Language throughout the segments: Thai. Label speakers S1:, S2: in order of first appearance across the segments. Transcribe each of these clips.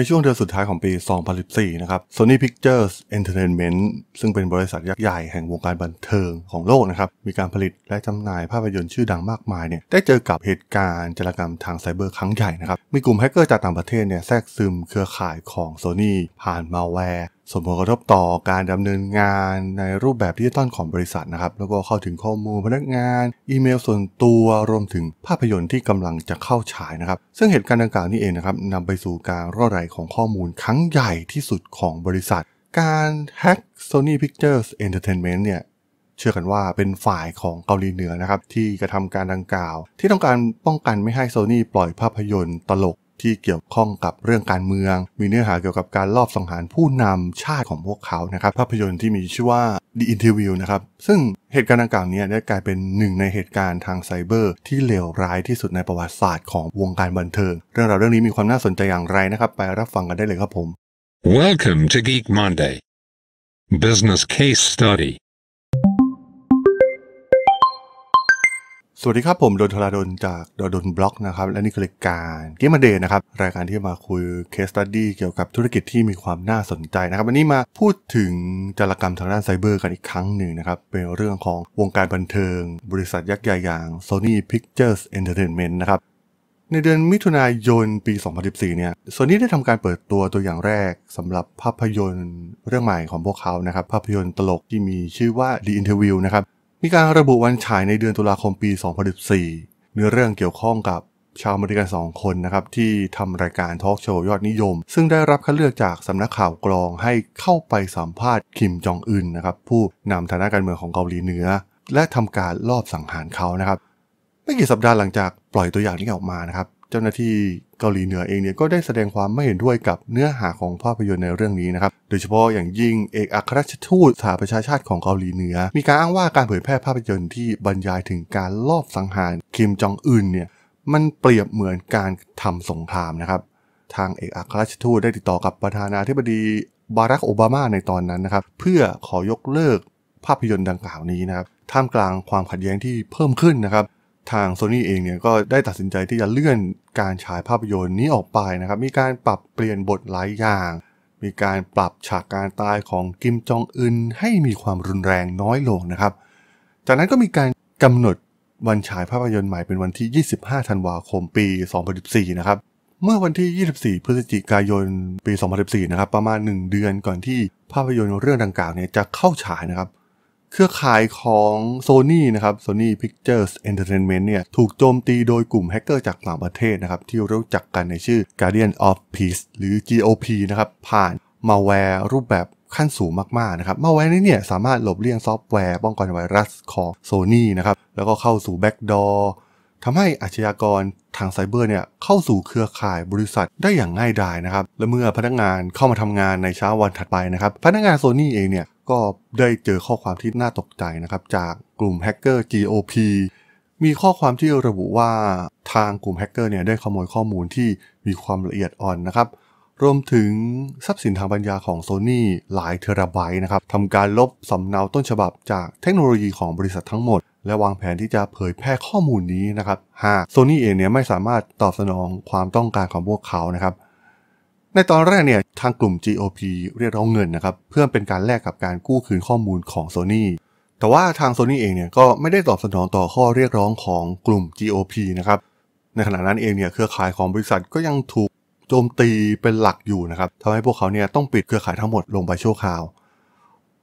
S1: ในช่วงเดือนสุดท้ายของปี 2014 นะครับ Sony Pictures Entertainment ซึ่งเป็นบริษัทยักษ์ใหญ่แห่งวงการบันเทิงของโลกนะครับ มีการผลิตและจำหน่ายภาพยนตร์ชื่อดังมากมายเนี่ย ได้เจอกับเหตุการณ์จารกรรมทางไซเบอร์ครั้งใหญ่นะครับ มีกลุ่มแฮกเกอร์จากต่างประเทศเนี่ยแทรกซึมเครือข่ายของ Sony ผ่านมาแวร์ส่งผลกระทบต่อการดำเนินงานในรูปแบบี่จะตอนของบริษัทนะครับแล้วก็เข้าถึงข้อมูลพนักงานอีเมลส่วนตัวรวมถึงภาพยนตร์ที่กำลังจะเข้าฉายนะครับซึ่งเหตุการณ์ดังกล่าวนี้เองนะครับนำไปสู่การร่อไหลของข้อมูลครั้งใหญ่ที่สุดของบริษัท การแฮ็ก Sony Pictures Entertainment เนี่ยเชื่อกันว่าเป็นฝ่ายของเกาหลีเหนือนะครับที่กระทำการดังกล่าว ที่ต้องการป้องกันไม่ให้โซนี่ปล่อยภาพยนตร์ตลกที่เกี่ยวข้องกับเรื่องการเมือง มีเนื้อหาเกี่ยวกับการลอบสังหารผู้นำชาติของพวกเขา นะครับภาพยนตร์ที่มีชื่อว่า The Interview นะครับ ซึ่งเหตุการณ์ดังกล่าวนี้ได้กลายเป็นหนึ่งในเหตุการณ์ทางไซเบอร์ ที่เลวร้ายที่สุดในประวัติศาสตร์ของวงการบันเทิง เรื่องราวเรื่องนี้มีความน่าสนใจอย่างไรนะครับไปรับฟังกันได้เลยครับผม Welcome to Geek Monday Business Case Study สวัสดีครับ ผมโดนทราดนจากโดนบล็อกนะครับและนี่คือรายการเกมมาเดย์นะครับ รายการที่มาคุยเคสตัดดี้เกี่ยวกับธุรกิจที่มีความน่าสนใจนะครับ วันนี้มาพูดถึงจารกรรมทางด้านไซเบอร์กันอีกครั้งหนึ่งนะครับเป็นเรื่องของวงการบันเทิงบริษัทยักษ์ใหญ่อย่าง Sony Pictures Entertainment นะครับในเดือนมิถุนายนปี 2014 เนี่ยโซนี่ได้ทำการเปิดตัวตัวอย่างแรกสำหรับภาพยนตร์เรื่องใหม่ของพวกเขานะครับภาพยนตร์ตลกที่มีชื่อว่า The Interview นะครับมีการระบุวันฉายในเดือนตุลาคมปี 2014เนื้อเรื่องเกี่ยวข้องกับชาวอเมริกันสองคนนะครับที่ทำรายการทอล์กโชว์ยอดนิยม ซึ่งได้รับคัดเลือกจากสำนักข่าวกรองให้เข้าไปสัมภาษณ์คิมจองอึนนะครับ ผู้นำฐานะการเมืองของเกาหลีเหนือและทำการลอบสังหารเขานะครับ ไม่กี่สัปดาห์หลังจากปล่อยตัวอย่างนี้ออกมานะครับ เจ้าหน้าที่เกาหลีเหนือเองเนี่ยก็ได้แสดงความไม่เห็นด้วยกับเนื้อหาของภาพยนตร์ในเรื่องนี้นะครับ โดยเฉพาะอย่างยิ่งเอกอัครราชทูตสหประชาชาติของเกาหลีเหนือ มีการอ้างว่าการเผยแพร่ภาพยนตร์ที่บรรยายถึงการลอบสังหารคิมจองอึนเนี่ยมันเปรียบเหมือนการทำสงครามนะครับ ทางเอกอัครราชทูตได้ติดต่อกับประธานาธิบดีบารักโอบามาในตอนนั้นนะครับ เพื่อขอยกเลิกภาพยนตร์ดังกล่าวนี้นะครับท่ามกลางความขัดแย้งที่เพิ่มขึ้นนะครับทาง Sony เองเนี่ยก็ได้ตัดสินใจที่จะเลื่อนการฉายภาพยนตร์นี้ออกไปนะครับ มีการปรับเปลี่ยนบทหลายอย่าง มีการปรับฉากการตายของกิมจองอึนให้มีความรุนแรงน้อยลงนะครับ จากนั้นก็มีการกำหนดวันฉายภาพยนตร์ใหม่เป็นวันที่ 25 ธันวาคมปี 2014 นะครับ เมื่อวันที่ 24 พฤศจิกายนปี 2014 นะครับ ประมาณ 1 เดือนก่อนที่ภาพยนตร์เรื่องดังกล่าวเนี่ยจะเข้าฉายนะครับเครือข่ายของ Sony นะครับ Sony Pictures Entertainment เนี่ยถูกโจมตีโดยกลุ่มแฮกเกอร์จากต่างประเทศนะครับที่รู้จักกันในชื่อ Guardian of Peace หรือ GOP นะครับผ่านมาแวร์รูปแบบขั้นสูงมากๆนะครับมาแวร์นี้เนี่ยสามารถหลบเลี่ยงซอฟต์แวร์ ป้องกันไวรัสของ Sony นะครับแล้วก็เข้าสู่แบ็กดอร์ทำให้อาชญากรทางไซเบอร์เนี่ยเข้าสู่เครือข่ายบริษัทได้อย่างง่ายดายนะครับและเมื่อพนักงานเข้ามาทำงานในเช้าวันถัดไปนะครับพนักงานโซนี่เองเนี่ยก็ได้เจอข้อความที่น่าตกใจนะครับ จากกลุ่มแฮกเกอร์ GOP มีข้อความที่ระบุว่าทางกลุ่มแฮกเกอร์เนี่ยได้ขโมยข้อมูลที่มีความละเอียดอ่อนนะครับ รวมถึงทรัพย์สินทางปัญญาของโซนี่หลายเทราไบต์นะครับทำการลบสำเนาต้นฉบับจากเทคโนโลยีของบริษัททั้งหมด และวางแผนที่จะเผยแพร่ข้อมูลนี้นะครับ หากโซนี่เองเนี่ยไม่สามารถตอบสนองความต้องการของพวกเขานะครับในตอนแรกเนี่ยทางกลุ่ม GOP เรียกร้องเงินนะครับเพื่อเป็นการแลกกับการกู้คืนข้อมูลของ Sony แต่ว่าทาง Sony เองเนี่ยก็ไม่ได้ตอบสนองต่อข้อเรียกร้องของกลุ่ม GOP นะครับในขณะนั้นเองเนี่ยเครือข่ายของบริษัทก็ยังถูกโจมตีเป็นหลักอยู่นะครับทำให้พวกเขาเนี่ยต้องปิดเครือข่ายทั้งหมดลงไปชั่วคราว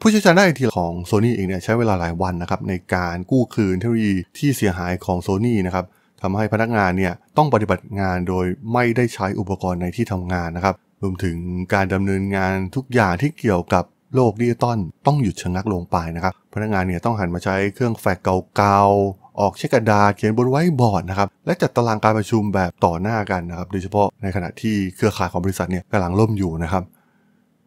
S1: ผู้เชี่ยวชาญด้านไอทีของ Sony เองเนี่ยใช้เวลาหลายวันนะครับในการกู้คืนเทคโนโลยีที่เสียหายของ Sony นะครับทำให้พนักงานเนี่ยต้องปฏิบัติงานโดยไม่ได้ใช้อุปกรณ์ในที่ทำงานนะครับรวมถึงการดำเนินงานทุกอย่างที่เกี่ยวกับโลกดิจิตอลต้องหยุดชะงักลงไปนะครับ พนักงานเนี่ยต้องหันมาใช้เครื่องแฟกเก่าๆ ออกเช็คกระดาษ เขียนบนไว้บอร์ดนะครับ และจัดตารางการประชุมแบบต่อหน้ากันนะครับ โดยเฉพาะในขณะที่เครือข่ายของบริษัทเนี่ยกำลังล่มอยู่นะครับ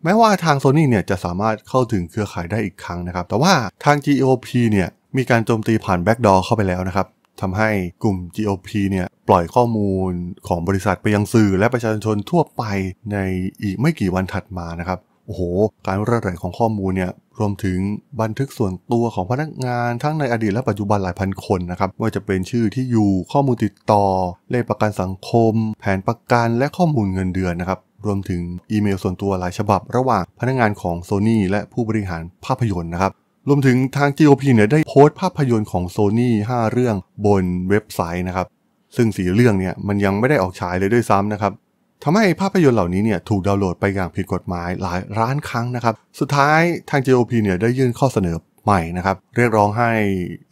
S1: แม้ว่าทางโซนี่เนี่ยจะสามารถเข้าถึงเครือข่ายได้อีกครั้งนะครับแต่ว่าทาง GOP เนี่ยมีการโจมตีผ่านแบ็กดอร์เข้าไปแล้วนะครับทำให้กลุ่ม GOP เนี่ยปล่อยข้อมูลของบริษัทไปยังสื่อ และประชาชนทั่วไปในอีกไม่กี่วันถัดมานะครับโอ้โหการระเหยของข้อมูลเนี่ยรวมถึงบันทึกส่วนตัวของพนักงานทั้งในอดีตและปัจจุบันหลายพันคนนะครับว่าจะเป็นชื่อที่อยู่ข้อมูลติดต่อ เลขประกันสังคม แผนประกันและข้อมูลเงินเดือนนะครับรวมถึงอีเมล ส่วนตัวหลายฉบับระหว่างพนักงานของซน n y และผู้บริหารภาพยนตร์นะครับรวมถึงทาง GOP เนี่ยได้โพสต์ภาพยนตร์ของโซ n y 5 เรื่องบนเว็บไซต์นะครับ ซึ่งสีเรื่องเนี่ยมันยังไม่ได้ออกฉายเลยด้วยซ้ำนะครับทำให้ภาพยนตร์เหล่านี้เนี่ยถูกดาวน์โหลดไปอย่างผิดกฎหมายหลายร้านครั้งนะครับ สุดท้ายทาง GOP เนี่ยได้ยื่นข้อเสนอใหม่นะครับเรียกร้องให้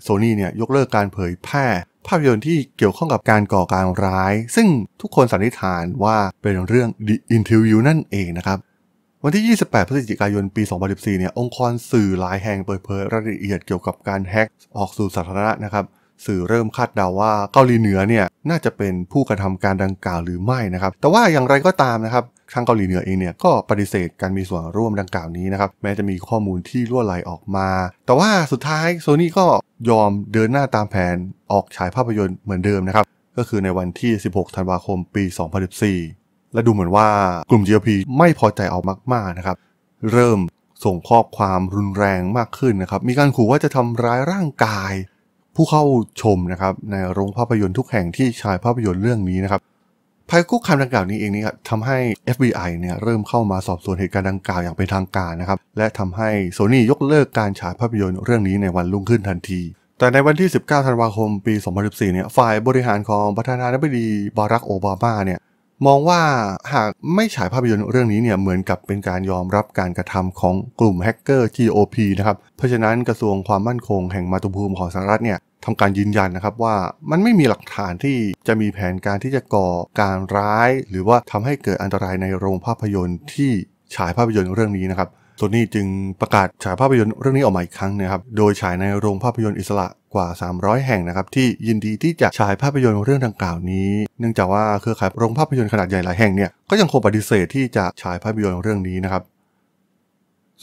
S1: โซ n y เนี่ยยกเลิกการเผยแพร่ภาพยนตร์ที่เกี่ยวข้องกับการก่อการร้าย ซึ่งทุกคนสันนิษฐานว่าเป็นเรื่อง The Interview นั่นเองนะครับวันที่ 28 พฤศจิกายนปี 2014 เนี่ย องค์กรสื่อหลายแห่งเปิดเผยรายละเอียดเกี่ยวกับการแฮ็กออกสู่สาธารณะนะครับ สื่อเริ่มคาดเดาว่าเกาหลีเหนือเนี่ย น่าจะเป็นผู้กระทำการดังกล่าวหรือไม่นะครับ แต่ว่าอย่างไรก็ตามนะครับ ทางเกาหลีเหนือเองเนี่ย ก็ปฏิเสธการมีส่วนร่วมดังกล่าวนี้นะครับ แม้จะมีข้อมูลที่ล่วไหลออกมา แต่ว่าสุดท้ายโซนี่ก็ยอมเดินหน้าตามแผนออกฉายภาพยนตร์เหมือนเดิมนะครับ ก็คือในวันที่ 16 ธันวาคม ปี 2014และดูเหมือนว่ากลุ่ม GOP ไม่พอใจเอามากๆ นะครับ เริ่มส่งข้อความรุนแรงมากขึ้นนะครับ มีการขู่ว่าจะทำร้ายร่างกายผู้เข้าชมนะครับ ในโรงภาพยนตร์ทุกแห่งที่ฉายภาพยนตร์เรื่องนี้นะครับ ภายคุกคามดังกล่าวนี้เองนี่ครับทำให้ FBI เนี่ยเริ่มเข้ามาสอบสวนเหตุการณ์ดังกล่าวอย่างเป็นทางการนะครับ และทำให้โซนี่ยกเลิกการฉายภาพยนตร์เรื่องนี้ในวันรุ่งขึ้นทันทีแต่ในวันที่ 19ธันวาคมปี 2014เนี่ยฝ่ายบริหารของประธานาธิบดีบารักโอบามาเนี่ยมองว่าหากไม่ฉายภาพยนตร์เรื่องนี้เนี่ยเหมือนกับเป็นการยอมรับการกระทำของกลุ่มแฮกเกอร์ GOP นะครับเพราะฉะนั้นกระทรวงความมั่นคงแห่งมาตุภูมิของสหรัฐเนี่ยทำการยืนยันนะครับว่ามันไม่มีหลักฐานที่จะมีแผนการที่จะก่อการร้าย หรือว่าทำให้เกิดอันตรายในโรงภาพยนตร์ที่ฉายภาพยนตร์เรื่องนี้นะครับโซนี่จึงประกาศฉายภาพยนตร์เรื่องนี้ออกมาอีกครั้งนะครับโดยฉายในโรงภาพยนตร์อิสระกว่า 300 แห่งนะครับที่ยินดีที่จะฉายภาพยนตร์เรื่องดังกล่าวนี้ เนื่องจากว่าเครือข่ายโรงภาพยนตร์ขนาดใหญ่หลายแห่งเนี่ยก็ยังคงปฏิเสธที่จะฉายภาพยนตร์เรื่องนี้นะครับ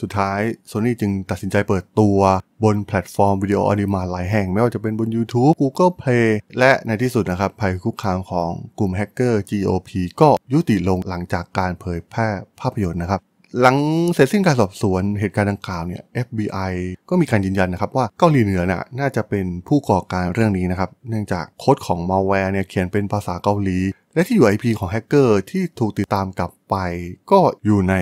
S1: สุดท้ายโซนี่จึงตัดสินใจเปิดตัวบนแพลตฟอร์มวิดีโออนิมาหลายแห่งไม่ว่าจะเป็นบน YouTube Google Play และในที่สุดนะครับภัยคุกคามของกลุ่มแฮกเกอร์ GOP ก็ยุติลงหลังจากการเผยแพร่ภาพยนตร์นะครับหลังเสร็จสิ้นการสอบสวนเหตุการณ์ดังกล่าวเนี่ย FBI ก็มีการยืนยันนะครับว่าเกาหลีเหนือน่ะน่าจะเป็นผู้ก่อการเรื่องนี้นะครับ เนื่องจากโค้ดของมาแวร์เนี่ยเขียนเป็นภาษาเกาหลี และที่อยู่ IP ของแฮกเกอร์ที่ถูกติดตามกลับไปก็อยู่ใน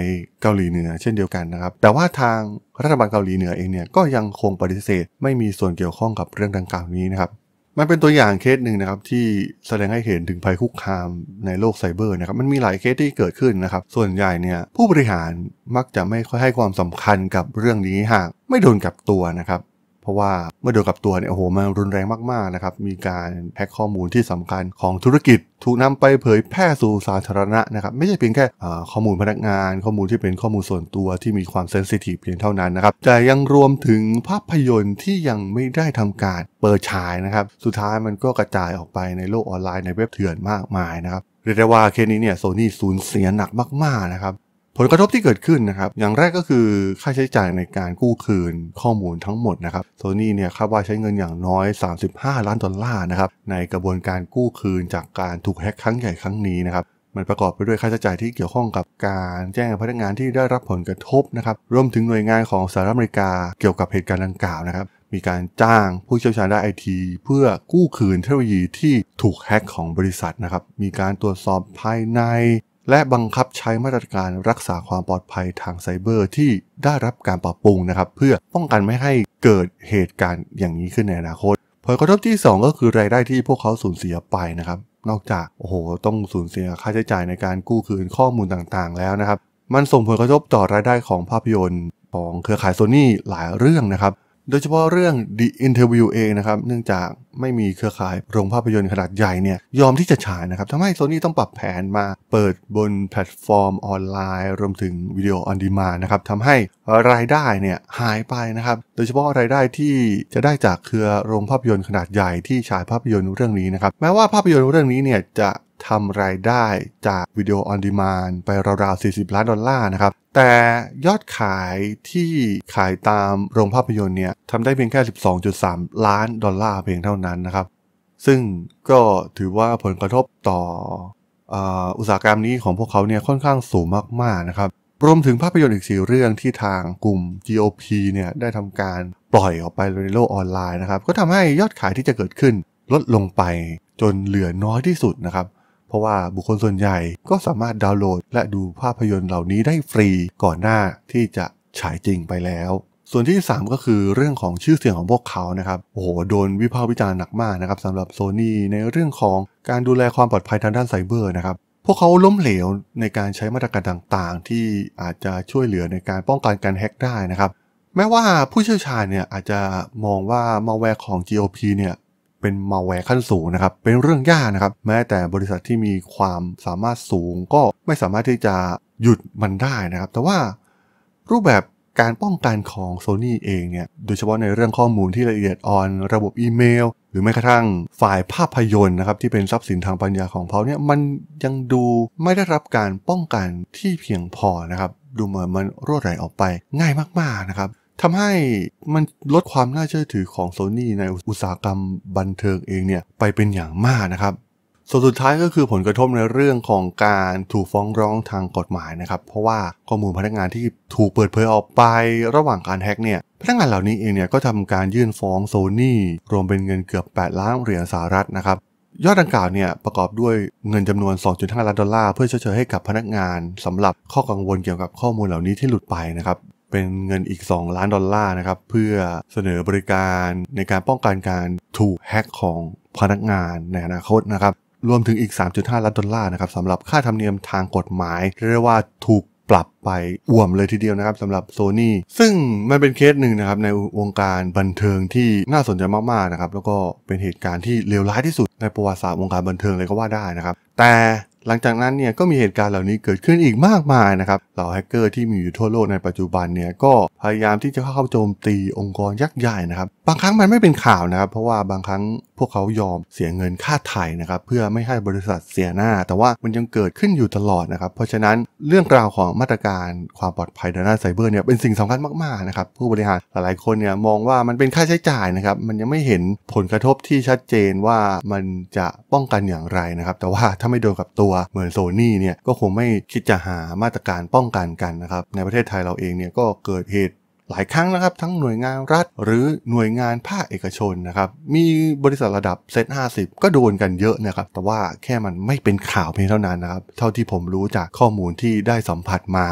S1: เกาหลีเหนือเช่นเดียวกันนะครับแต่ว่าทางรัฐบาลเกาหลีเหนือเองเนี่ยก็ยังคงปฏิเสธไม่มีส่วนเกี่ยวข้องกับเรื่องดังกล่าวนี้นะครับมันเป็นตัวอย่างเคสหนึ่งนะครับ ที่แสดงให้เห็นถึงภัยคุกคามในโลกไซเบอร์นะครับ มันมีหลายเคสที่เกิดขึ้นนะครับ ส่วนใหญ่เนี่ย ผู้บริหารมักจะไม่ค่อยให้ความสำคัญกับเรื่องนี้หากไม่โดนกับตัวนะครับเพราะว่าเมื่อโดนกับตัวเนี่ยโอ้โหมันรุนแรงมากๆนะครับมีการแฮ็ข้อมูลที่สำคัญของธุรกิจ ถูกนำไปเผยแพร่สู่สาธารณะนะครับ ไม่ใช่เพียงแค่ข้อมูลพนักงาน ข้อมูลที่เป็นข้อมูลส่วนตัวที่มีความเซนซิทีฟเพียงเท่านั้นนะครับแต่ยังรวมถึงภาพยนตร์ที่ยังไม่ได้ทำการเปิดฉายนะครับ สุดท้ายมันก็กระจายออกไปในโลกออนไลน์ในเว็บเถื่อนมากมายนะครับเรียกได้ว่าเคสนี้เนี่ยโซนี่สูญเสียหนักมากๆนะครับผลกระทบที่เกิดขึ้นนะครับ อย่างแรกก็คือค่าใช้จ่ายในการกู้คืนข้อมูลทั้งหมดนะครับโซนี่เนี่ยคาดว่าใช้เงินอย่างน้อย 35 ล้านดอลลาร์นะครับในกระบวนการกู้คืนจากการถูกแฮ็กครั้งใหญ่ครั้งนี้นะครับมันประกอบไปด้วยค่าใช้จ่ายที่เกี่ยวข้องกับการแจ้งพนักงานที่ได้รับผลกระทบนะครับรวมถึงหน่วยงานของสหรัฐอเมริกา เกี่ยวกับเหตุการณ์ดังกล่าวนะครับมีการจ้างผู้เชี่ยวชาญด้านไอทีเพื่อกู้คืนเทคโนโลยีที่ถูกแฮ็กของบริษัทนะครับมีการตรวจสอบภายในและบังคับใช้มาตรการรักษาความปลอดภัยทางไซเบอร์ที่ได้รับการปรับปรุงนะครับ เพื่อป้องกันไม่ให้เกิดเหตุการณ์อย่างนี้ขึ้นในอนาคตผลกระทบที่ 2 ก็คือรายได้ที่พวกเขาสูญเสียไปนะครับ นอกจาก โอ้โหต้องสูญเสียค่าใช้จ่ายในการกู้คืนข้อมูลต่างๆแล้วนะครับ มันส่งผลกระทบต่อรายได้ของภาพยนตร์ของเครือข่ายโซนี่หลายเรื่องนะครับโดยเฉพาะเรื่อง The Interview เองนะครับเนื่องจากไม่มีเครือข่ายโรงภาพยนตร์ขนาดใหญ่เนี่ยยอมที่จะฉายนะครับทำให้โซนี่ต้องปรับแผนมาเปิดบนแพลตฟอร์มออนไลน์ รวมถึงวิดีโอออนดีมานะครับทำให้รายได้เนี่ยหายไปนะครับ โดยเฉพาะรายได้ที่จะได้จากเครือโรงภาพยนตร์ขนาดใหญ่ที่ฉายภาพยนตร์เรื่องนี้นะครับแม้ว่าภาพยนตร์เรื่องนี้เนี่ยจะทำรายได้จากวิดีโอออนดีมานไปราวๆ40 ล้านดอลลาร์นะครับ แต่ยอดขายที่ขายตามโรงภาพยนตร์เนี่ยทำได้เพียงแค่ 12.3 ล้านดอลลาร์เพียงเท่านั้นนะครับ ซึ่งก็ถือว่าผลกระทบต่ออุตสาหกรรมนี้ของพวกเขาเนี่ยค่อนข้างสูงมากๆนะครับ รวมถึงภาพยนตร์อีกสี่เรื่องที่ทางกลุ่ม GOP เนี่ยได้ทำการปล่อยออกไปในโลกออนไลน์นะครับ ก็ทำให้ยอดขายที่จะเกิดขึ้น ลดลงไปจนเหลือน้อยที่สุดนะครับราะว่าบุคคลส่วนใหญ่ก็สามารถดาวน์โหลด และดูภาพยนตร์เหล่านี้ได้ฟรีก่อนหน้าที่จะฉายจริงไปแล้ว ส่วนที่ 3 ก็คือเรื่องของชื่อเสียงของพวกเขานะครับโอ้โหโดนวิพากษ์วิจารณ์หนักมากนะครับสำหรับโซนี่ในเรื่องของการดูแลความปลอดภัยทางด้านไซเบอร์นะครับ พวกเขาล้มเหลวในการใช้มาตรการต่างๆ ที่อาจจะช่วยเหลือในการป้องกันการแฮ็กได้นะครับแม้ว่าผู้เชี่ยวชาญเนี่ยอาจจะมองว่ามาแวร์ของ GOP เนี่ยเป็นมาแวร์ขั้นสูงนะครับ เป็นเรื่องยากนะครับ แม้แต่บริษัทที่มีความสามารถสูงก็ไม่สามารถที่จะหยุดมันได้นะครับ แต่ว่ารูปแบบการป้องกันของ Sony เองเนี่ย โดยเฉพาะในเรื่องข้อมูลที่ละเอียดอ่อน ระบบอีเมล หรือแม้กระทั่งฝ่ายภาพยนตร์นะครับที่เป็นทรัพย์สินทางปัญญาของเขาเนี่ยมันยังดูไม่ได้รับการป้องกันที่เพียงพอนะครับ ดูเหมือนมันรั่วไหลออกไปง่ายมาก ๆนะครับทำให้มันลดความน่าเชื่อถือของโซนี่ในอุตสาหกรรมบันเทิงเองเนี่ยไปเป็นอย่างมากนะครับส่วนสุดท้ายก็คือผลกระทบในเรื่องของการถูกฟ้องร้องทางกฎหมายนะครับ เพราะว่าข้อมูลพนักงานที่ถูกเปิดเผยออกไประหว่างการแฮกเนี่ย พนักงานเหล่านี้เองเนี่ยก็ทำการยื่นฟ้องโซนี่รวมเป็นเงินเกือบ 8 ล้านเหรียญสหรัฐนะครับ ยอดดังกล่าวเนี่ยประกอบด้วยเงินจำนวน2.5ล้านดอลลาร์เพื่อเฉยๆให้กับพนักงานสำหรับข้อกังวลเกี่ยวกับข้อมูลเหล่านี้ที่หลุดไปนะครับเป็นเงินอีก 2 ล้านดอลลาร์นะครับเพื่อเสนอบริการในการป้องกันการถูกแฮกของพนักงานในอนาคตนะครับรวมถึงอีก 3.5 ล้านดอลลาร์นะครับสำหรับค่าธรรมเนียมทางกฎหมายเรียกว่าถูกปรับไปอ่วมเลยทีเดียวนะครับสำหรับโซนี่ซึ่งมันเป็นเคสหนึ่งนะครับในวงการบันเทิงที่น่าสนใจมากๆนะครับแล้วก็เป็นเหตุการณ์ที่เลวร้ายที่สุดในประวัติศาสตร์วงการบันเทิงเลยก็ว่าได้นะครับแต่หลังจากนั้นเนี่ยก็มีเหตุการณ์เหล่านี้เกิดขึ้นอีกมากมายนะครับเหล่าแฮกเกอร์ที่มีอยู่ทั่วโลกในปัจจุบันเนี่ย ก็พยายามที่จะเข้าโจมตีองค์กรยักษ์ใหญ่นะครับ บางครั้งมันไม่เป็นข่าวนะครับ เพราะว่าบางครั้งพวกเขายอมเสียเงินค่าไถ่นะครับเพื่อไม่ให้บริษัทเสียหน้า แต่ว่ามันยังเกิดขึ้นอยู่ตลอดนะครับ เพราะฉะนั้นเรื่องราวของมาตรการความปลอดภัยด้านไซเบอร์เนี่ยเป็นสิ่งสำคัญมาก ๆ นะครับผู้บริหารหลายๆคนเนี่ยมองว่ามันเป็นค่าใช้จ่ายนะครับมันยังไม่เห็นผลกระทบที่ชัดเจนว่ามันจะป้องกันอย่างไรนะครับแต่ว่าถ้าไม่โดนกับตัวเหมือนโซนี่เนี่ยก็คงไม่คิดจะหามาตรการป้องกันกันนะครับในประเทศไทยเราเองเนี่ยก็เกิดเหตุหลายครั้งนะครับทั้งหน่วยงานรัฐหรือหน่วยงานภาคเอกชนนะครับมีบริษัทระดับเซ็ตห้ก็โดนกันเยอะนะครับแต่ว่าแค่มันไม่เป็นข่าวเพียงเท่านั้นนะครับเท่าที่ผมรู้จากข้อมูลที่ได้สัมผัสมา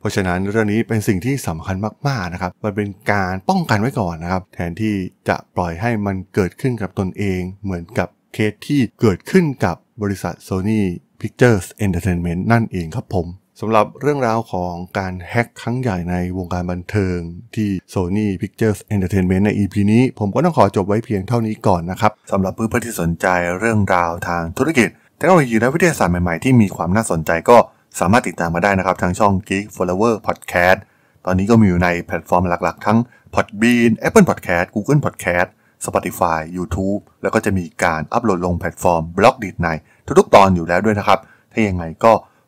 S1: เพราะฉะนั้นเรื่องนี้เป็นสิ่งที่สำคัญมากๆนะครับมันเป็นการป้องกันไว้ก่อนนะครับแทนที่จะปล่อยให้มันเกิดขึ้นกับตนเองเหมือนกับเคสที่เกิดขึ้นกับบริษัท Sony Pictures Entertainment นั่นเองครับผมสำหรับเรื่องราวของการแฮ็กครั้งใหญ่ในวงการบันเทิงที่ Sony Pictures Entertainment ใน EP นี้ ผมก็ต้องขอจบไว้เพียงเท่านี้ก่อนนะครับ สำหรับเพื่อนๆที่สนใจเรื่องราวทางธุรกิจเทคโนโลยีและวิทยาศาสตร์ใหม่ๆที่มีความน่าสนใจก็สามารถติดตามมาได้นะครับทางช่อง Geek Flower Podcast ตอนนี้ก็มีอยู่ในแพลตฟอร์มหลัก ๆ ทั้ง Podbean Apple Podcast Google Podcast Spotify YouTube แล้วก็จะมีการอัปโหลดลงแพลตฟอร์มบล็อกดีดในทุกๆตอนอยู่แล้วด้วยนะครับถ้ายังไงก็